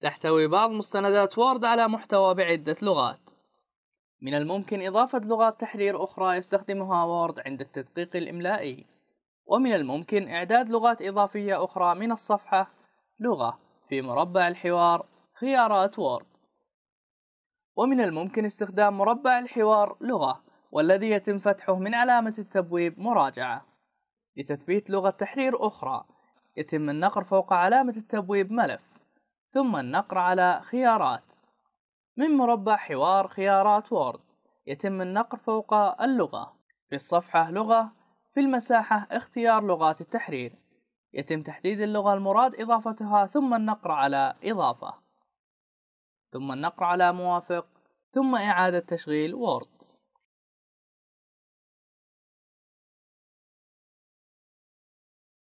تحتوي بعض مستندات وورد على محتوى بعدة لغات من الممكن إضافة لغات تحرير أخرى يستخدمها وورد عند التدقيق الإملائي ومن الممكن إعداد لغات إضافية أخرى من الصفحة لغة في مربع الحوار خيارات وورد ومن الممكن استخدام مربع الحوار لغة والذي يتم فتحه من علامة التبويب مراجعة لتثبيت لغة تحرير أخرى يتم النقر فوق علامة التبويب ملف ثم النقر على خيارات من مربع حوار خيارات وورد يتم النقر فوق اللغة في الصفحة لغة في المساحة اختيار لغات التحرير يتم تحديد اللغة المراد إضافتها ثم النقر على إضافة ثم النقر على موافق ثم إعادة تشغيل وورد